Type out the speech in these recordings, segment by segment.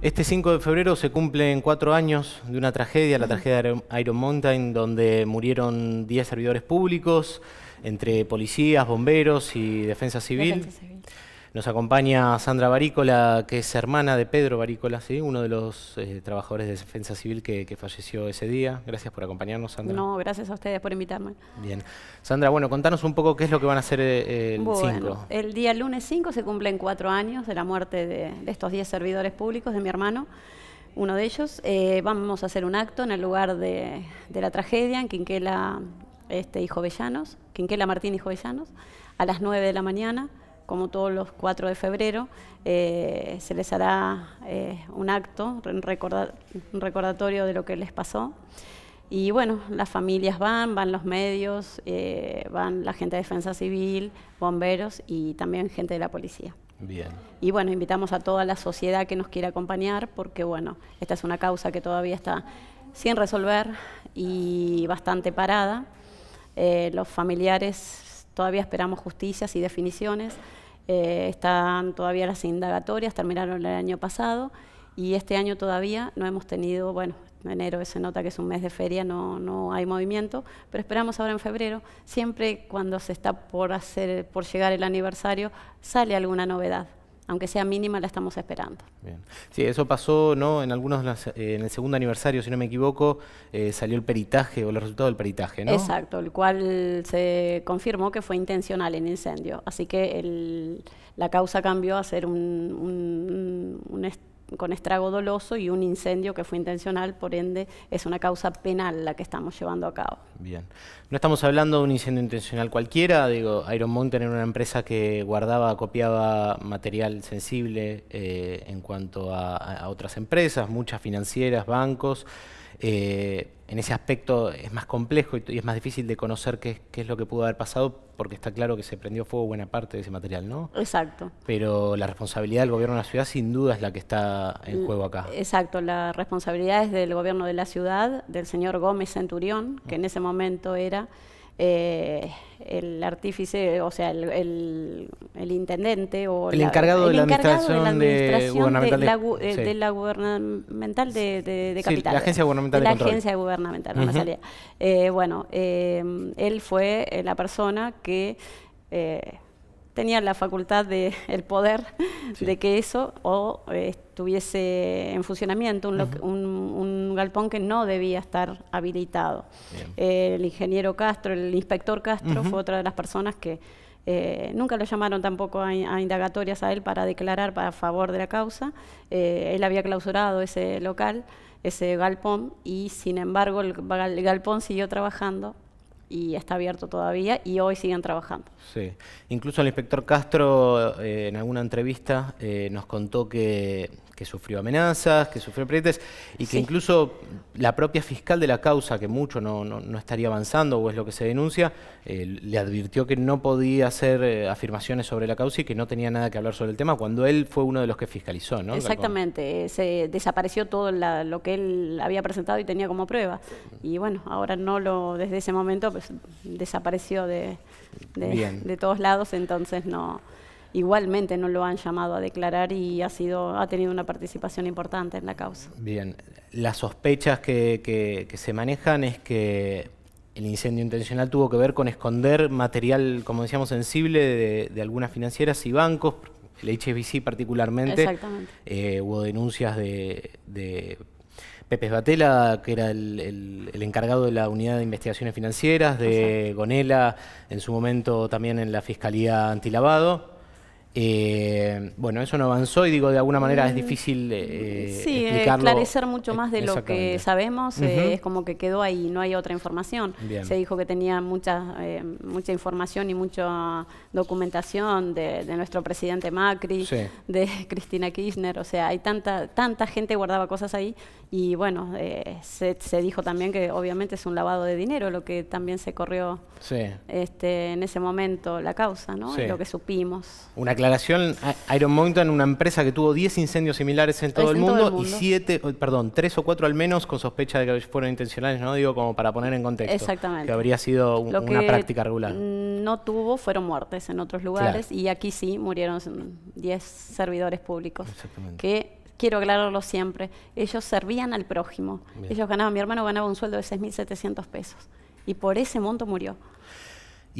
Este 5 de febrero se cumplen cuatro años de una tragedia, la tragedia de Iron Mountain, donde murieron 10 servidores públicos, entre policías, bomberos y defensa civil. Defensa civil. Nos acompaña Sandra Barícola, que es hermana de Pedro Barícola, ¿sí? uno de los eh, trabajadores de defensa civil que, falleció ese día. Gracias por acompañarnos, Sandra. No, gracias a ustedes por invitarme. Bien. Sandra, bueno, contanos un poco qué es lo que van a hacer eh, el 5. Bueno, el día lunes 5 se cumplen cuatro años de la muerte de, estos 10 servidores públicos de mi hermano uno de ellos. Eh, vamos a hacer un acto en el lugar de, la tragedia en Quinquela este, y Jovellanos, Quinquela Martín y Jovellanos, a las 9 de la mañana como todos los 4 de febrero, eh, se les hará eh, un acto, un, recordatorio de lo que les pasó. Y bueno, las familias van, van los medios, eh, van la gente de defensa civil, bomberos y también gente de la policía. Bien. Y bueno, invitamos a toda la sociedad que nos quiera acompañar porque bueno, esta es una causa que todavía está sin resolver y bastante parada. los familiares Todavía esperamos justicias y definiciones. Eh, están todavía las indagatorias, terminaron el año pasado y este año todavía no hemos tenido, bueno, enero se nota que es un mes de feria, no, no hay movimiento, pero esperamos ahora en febrero, siempre cuando se está por hacer, por llegar el aniversario, sale alguna novedad aunque sea mínima, la estamos esperando. Bien. Sí, eso pasó, ¿no? En algunos, eh, en el segundo aniversario, si no me equivoco, eh, salió el peritaje o los resultados del peritaje, ¿no? Exacto, el cual se confirmó que fue intencional el incendio. Así que la causa cambió a ser un, un, un con estrago doloso y un incendio que fue intencional, por ende es una causa penal la que estamos llevando a cabo. Bien, no estamos hablando de un incendio intencional cualquiera, digo, Iron Mountain era una empresa que guardaba, copiaba material sensible eh, en cuanto a, a otras empresas, muchas financieras, bancos. Eh, en ese aspecto es más complejo y, es más difícil de conocer qué, qué, es lo que pudo haber pasado, porque está claro que se prendió fuego buena parte de ese material, ¿no? Exacto. Pero la responsabilidad del gobierno de la ciudad sin duda es la que está en juego acá. Exacto, la responsabilidad es del gobierno de la ciudad, del señor Gómez Centurión, que en ese momento era eh, el artífice, o sea, el, el, el intendente o el encargado, de, la administración eh, de la gubernamental de, de, de Capital. Sí, la agencia gubernamental de, la agencia gubernamental, uh -huh. no salía. Eh, bueno, eh, él fue eh, la persona que eh, tenía la facultad de el poder de que eso o eh, estuviese en funcionamiento un, galpón que no debía estar habilitado. el ingeniero Castro, el inspector Castro fue otra de las personas que eh, nunca lo llamaron tampoco a, indagatorias a él para declarar para favor de la causa. Eh, él había clausurado ese local, ese galpón, y sin embargo el galpón siguió trabajando y está abierto todavía y hoy siguen trabajando. Sí, incluso el inspector Castro eh, en alguna entrevista eh, nos contó que que sufrió amenazas, que sufrió prietes y que incluso la propia fiscal de la causa, que mucho no, no, estaría avanzando o es lo que se denuncia, eh, le advirtió que no podía hacer eh, afirmaciones sobre la causa y que no tenía nada que hablar sobre el tema cuando él fue uno de los que fiscalizó, ¿no? Exactamente, eh, se desapareció todo lo que él había presentado y tenía como prueba. Y bueno, ahora no lo, desde ese momento pues, desapareció de todos lados, entonces no igualmente no lo han llamado a declarar y ha, sido, ha tenido una participación importante en la causa. Bien, las sospechas que, se manejan es que el incendio intencional tuvo que ver con esconder material, como decíamos, sensible de, algunas financieras y bancos, el HSBC particularmente. Exactamente. Eh, hubo denuncias de, Pepe Batela, que era el, encargado de la unidad de investigaciones financieras, de Gonela, en su momento también en la Fiscalía Antilavado. Eh, bueno, eso no avanzó y digo, de alguna manera es mm. difícil eh, sí, explicarlo. esclarecer mucho e- más de lo que sabemos, eh, es como que quedó ahí, no hay otra información. Se dijo que tenía mucha, eh, mucha información y mucha documentación de, nuestro presidente Macri, de Cristina Kirchner, o sea, hay tanta, tanta gente guardaba cosas ahí y bueno, eh, se, dijo también que obviamente es un lavado de dinero lo que también se corrió este, en ese momento la causa, ¿no? Lo que supimos. Una clara aclaración, Iron Mountain, una empresa que tuvo 10 incendios similares en, todo el, mundo, y siete, oh, perdón, 3 o 4 al menos con sospecha de que fueron intencionales, ¿no? Digo, como para poner en contexto. Que habría sido una práctica regular. Mm, no tuvo, fueron muertes en otros lugares y aquí sí murieron 10 servidores públicos. Exactamente. Que quiero aclararlo siempre, ellos servían al prójimo. Ellos ganaban, mi hermano ganaba un sueldo de 6.700 pesos y por ese monto murió.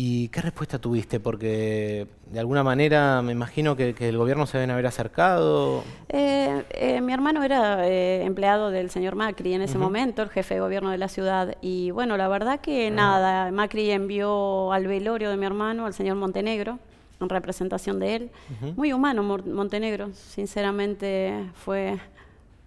¿Y qué respuesta tuviste? Porque de alguna manera me imagino que, el gobierno se deben haber acercado. Eh, eh, mi hermano era eh, empleado del señor Macri en ese momento, el jefe de gobierno de la ciudad. Y bueno, la verdad que ah. nada, Macri envió al velorio de mi hermano al señor Montenegro en representación de él. Muy humano Montenegro, sinceramente fue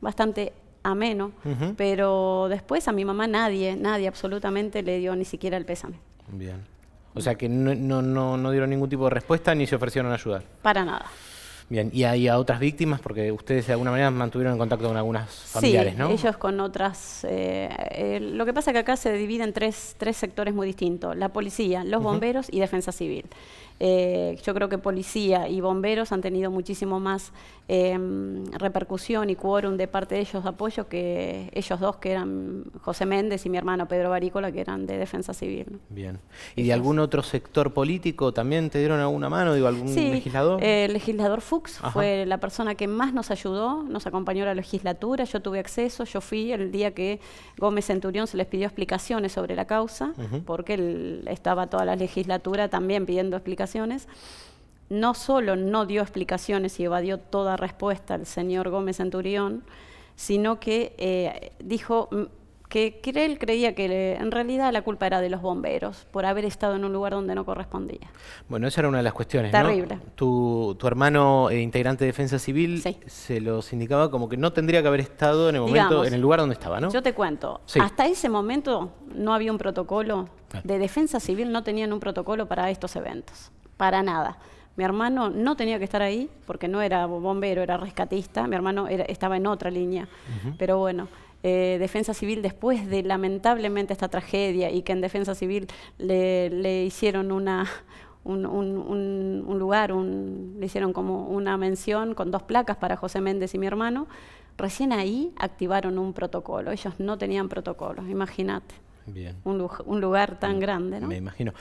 bastante ameno, pero después a mi mamá nadie, nadie absolutamente le dio ni siquiera el pésame. Bien. O sea que no, no, no, no dieron ningún tipo de respuesta ni se ofrecieron a ayudar. Para nada. Bien, y hay a otras víctimas, porque ustedes de alguna manera mantuvieron en contacto con algunas familiares, ¿no? ellos con otras. Eh, eh, lo que pasa es que acá se divide en tres, tres sectores muy distintos: la policía, los bomberos y defensa civil. Eh, yo creo que policía y bomberos han tenido muchísimo más em, repercusión y quórum de parte de ellos de apoyo que ellos dos, que eran José Méndez y mi hermano Pedro Barícola, que eran de defensa civil. Bien. ¿Y de algún otro sector político también te dieron alguna mano? Digo, ¿Algún legislador? El legislador FUC fue la persona que más nos ayudó, nos acompañó a la legislatura, yo tuve acceso, yo fui el día que Gómez Centurión se les pidió explicaciones sobre la causa, porque él estaba toda la legislatura también pidiendo explicaciones. No solo no dio explicaciones y evadió toda respuesta al señor Gómez Centurión, sino que eh, dijo, que, él creía que en realidad la culpa era de los bomberos por haber estado en un lugar donde no correspondía. Bueno, esa era una de las cuestiones. Terrible. Tu, tu, hermano eh, integrante de Defensa Civil se los indicaba como que no tendría que haber estado en el momento, en el lugar donde estaba, ¿no? Yo te cuento, hasta ese momento no había un protocolo de Defensa Civil, no tenían un protocolo para estos eventos, para nada. Mi hermano no tenía que estar ahí porque no era bombero, era rescatista. Mi hermano estaba en otra línea. Pero bueno, eh, defensa Civil después de lamentablemente esta tragedia y que en Defensa Civil le, hicieron una, un, lugar, un, le hicieron como una mención con dos placas para José Méndez y mi hermano, recién ahí activaron un protocolo. Ellos no tenían protocolo, imagínate. Un, lugar tan grande, ¿no? Me imagino.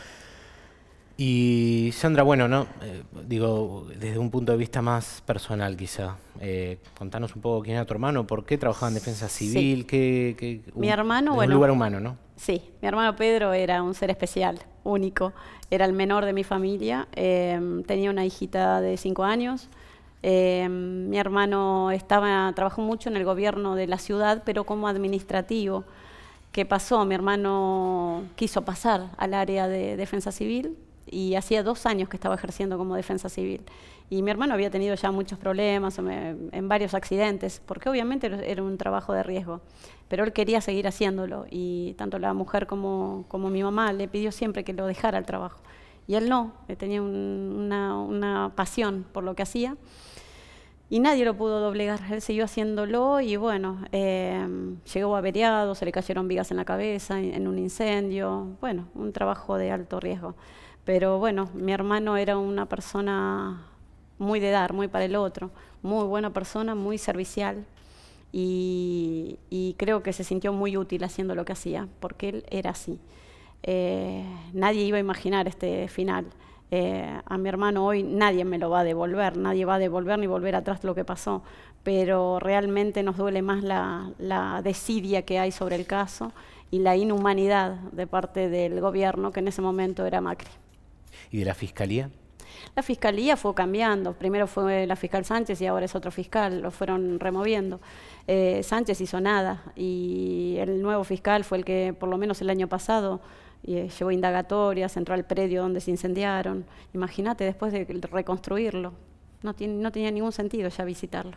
Y Sandra, bueno, eh, digo, desde un punto de vista más personal quizá, eh, contanos un poco quién era tu hermano, por qué trabajaba en defensa civil, qué, mi hermano, bueno, un lugar humano, ¿no? Sí, mi hermano Pedro era un ser especial, único, era el menor de mi familia, em, tenía una hijita de cinco años, em, mi hermano estaba, trabajó mucho en el gobierno de la ciudad, pero como administrativo. ¿Qué pasó? Mi hermano quiso pasar al área de defensa civil, y hacía dos años que estaba ejerciendo como defensa civil. Y mi hermano había tenido ya muchos problemas en varios accidentes, porque obviamente era un trabajo de riesgo, pero él quería seguir haciéndolo y tanto la mujer como, mi mamá le pidió siempre que lo dejara el trabajo. Y él no, tenía una pasión por lo que hacía y nadie lo pudo doblegar. Él siguió haciéndolo y bueno, em, llegó averiado, se le cayeron vigas en la cabeza en, un incendio. Bueno, un trabajo de alto riesgo. Pero bueno, mi hermano era una persona muy de dar, muy para el otro, muy buena persona, muy servicial. Y, creo que se sintió muy útil haciendo lo que hacía, porque él era así. Eh, nadie iba a imaginar este final. Eh, a mi hermano hoy nadie me lo va a devolver, nadie va a devolver ni volver atrás lo que pasó, pero realmente nos duele más la, desidia que hay sobre el caso y la inhumanidad de parte del gobierno que en ese momento era Macri. ¿Y de la fiscalía? La fiscalía fue cambiando. Primero fue la fiscal Sánchez y ahora es otro fiscal. Lo fueron removiendo. Eh, Sánchez hizo nada y el nuevo fiscal fue el que, por lo menos el año pasado, y eh, llevó indagatorias, entró al predio donde se incendiaron. Imagínate después de reconstruirlo. No, tenía ningún sentido ya visitarlo.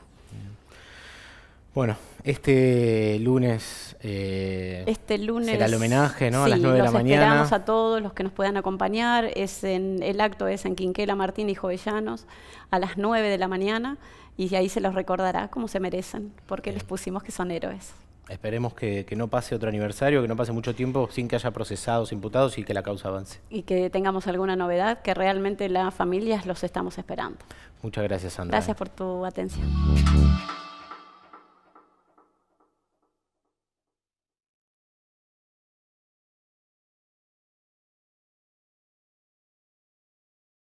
Bueno, este lunes, eh, este lunes será el homenaje, ¿no? a las 9 de la mañana. Esperamos a todos los que nos puedan acompañar. Es en, el acto es en Quinquela, Martín y Jovellanos a las 9 de la mañana y ahí se los recordará como se merecen, porque les pusimos que son héroes. Esperemos que, no pase otro aniversario, que no pase mucho tiempo sin que haya procesados, imputados y que la causa avance. Y que tengamos alguna novedad, que realmente las familias los estamos esperando. Muchas gracias, Sandra. Gracias por tu atención.